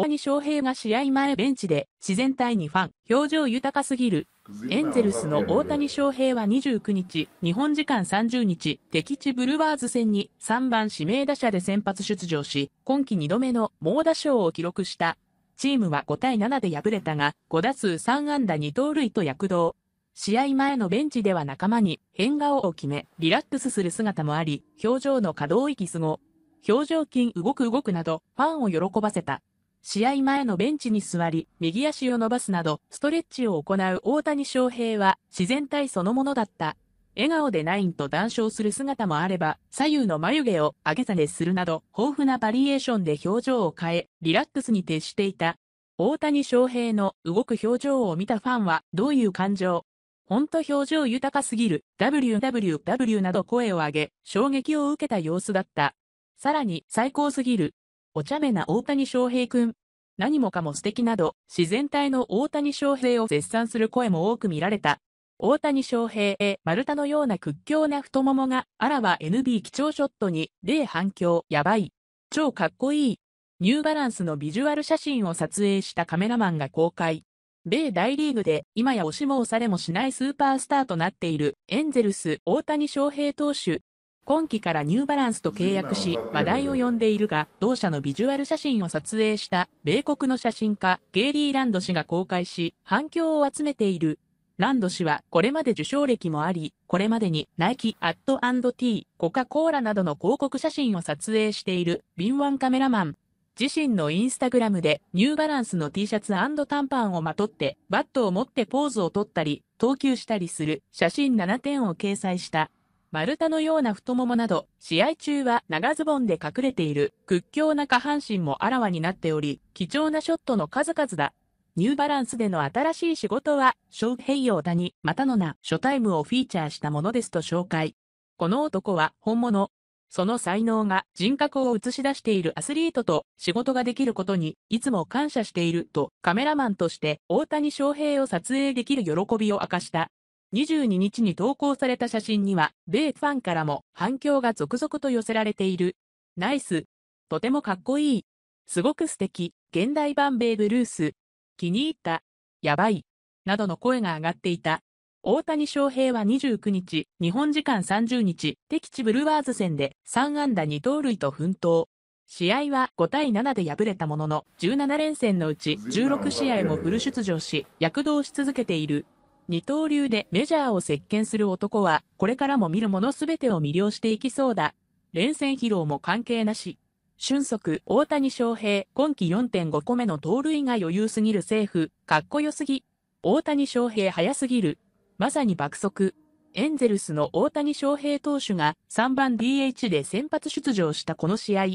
大谷翔平が試合前ベンチで自然体にファン、表情豊かすぎる。エンゼルスの大谷翔平は29日、日本時間30日、敵地ブルワーズ戦に3番指名打者で先発出場し、今季2度目の猛打賞を記録した。チームは5対7で敗れたが、5打数3安打2盗塁と躍動。試合前のベンチでは仲間に変顔を決め、リラックスする姿もあり、表情の可動域すご、表情筋動く動くなど、ファンを喜ばせた。試合前のベンチに座り、右足を伸ばすなど、ストレッチを行う大谷翔平は、自然体そのものだった。笑顔でナインと談笑する姿もあれば、左右の眉毛を上げ下げするなど、豊富なバリエーションで表情を変え、リラックスに徹していた。大谷翔平の動く表情を見たファンは、どういう感情ほんと表情豊かすぎる、www など声を上げ、衝撃を受けた様子だった。さらに最高すぎるお茶目な大谷翔平くん。何もかも素敵など、自然体の大谷翔平を絶賛する声も多く見られた。大谷翔平へ丸太のような屈強な太ももが、あらわ NB 貴重ショットに、例反響、やばい。超かっこいい。ニューバランスのビジュアル写真を撮影したカメラマンが公開。米大リーグで今や押しも押されもしないスーパースターとなっているエンゼルス大谷翔平投手。今季からニューバランスと契約し、話題を呼んでいるが、同社のビジュアル写真を撮影した、米国の写真家、ゲイリー・ランド氏が公開し、反響を集めている。ランド氏は、これまで受賞歴もあり、これまでに、ナイキ、アット &T、コカ・コーラなどの広告写真を撮影している、敏腕カメラマン。自身のインスタグラムで、ニューバランスの T シャツ短パンをまとって、バットを持ってポーズを取ったり、投球したりする、写真7点を掲載した。丸太のような太ももなど、試合中は長ズボンで隠れている屈強な下半身もあらわになっており、貴重なショットの数々だ。ニューバランスでの新しい仕事は、小平洋谷、またの名、ショタイムをフィーチャーしたものですと紹介。この男は本物。その才能が人格を映し出しているアスリートと仕事ができることにいつも感謝しているとカメラマンとして大谷翔平を撮影できる喜びを明かした。22日に投稿された写真には、米ファンからも反響が続々と寄せられている。ナイス。とてもかっこいい。すごく素敵。現代版ベーブ・ルース。気に入った。やばい。などの声が上がっていた。大谷翔平は29日、日本時間30日、敵地ブルワーズ戦で3安打2盗塁と奮闘。試合は5対7で敗れたものの、17連戦のうち16試合もフル出場し、躍動し続けている。二刀流でメジャーを席巻する男は、これからも見るものすべてを魅了していきそうだ。連戦疲労も関係なし。俊足、大谷翔平、今季4.5個目の盗塁が余裕すぎるセーフ、かっこよすぎ。大谷翔平早すぎる。まさに爆速。エンゼルスの大谷翔平投手が3番 DH で先発出場したこの試合。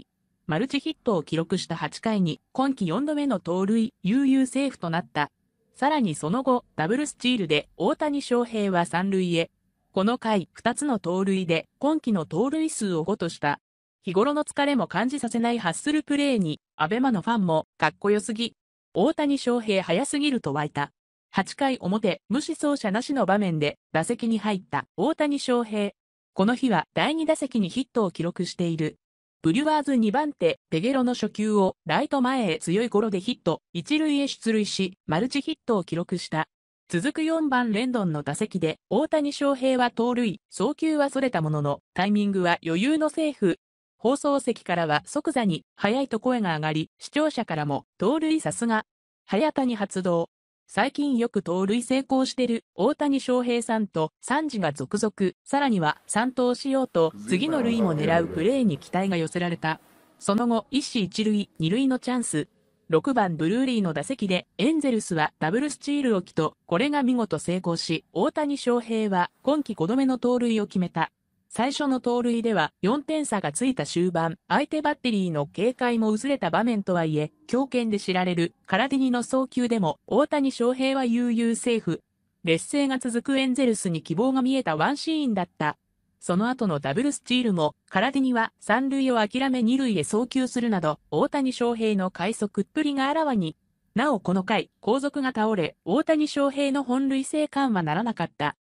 マルチヒットを記録した8回に今季4度目の盗塁、悠々セーフとなった。さらにその後、ダブルスチールで大谷翔平は三塁へ。この回、二つの盗塁で今季の盗塁数を5とした。日頃の疲れも感じさせないハッスルプレーに、アベマのファンもかっこよすぎ。大谷翔平早すぎると湧いた。8回表、無視走者なしの場面で打席に入った大谷翔平。この日は第2打席にヒットを記録している。ブリュワーズ2番手、ペゲロの初球をライト前へ強いゴロでヒット、一塁へ出塁し、マルチヒットを記録した。続く4番レンドンの打席で、大谷翔平は盗塁、送球は逸れたものの、タイミングは余裕のセーフ。放送席からは即座に、早いと声が上がり、視聴者からも、盗塁さすが。早谷発動、最近よく盗塁成功してる大谷翔平さんと三次が続々、さらには3投しようと次の塁も狙うプレーに期待が寄せられた。その後、一死一塁、二塁のチャンス。6番ブルーリーの打席でエンゼルスはダブルスチールを着と、これが見事成功し、大谷翔平は今季5度目の盗塁を決めた。最初の盗塁では4点差がついた終盤、相手バッテリーの警戒も薄れた場面とはいえ、強肩で知られるカラディニの送球でも大谷翔平は悠々セーフ。劣勢が続くエンゼルスに希望が見えたワンシーンだった。その後のダブルスチールも、カラディニは三塁を諦め二塁へ送球するなど、大谷翔平の快速っぷりがあらわに。なおこの回、後続が倒れ、大谷翔平の本塁生還はならなかった。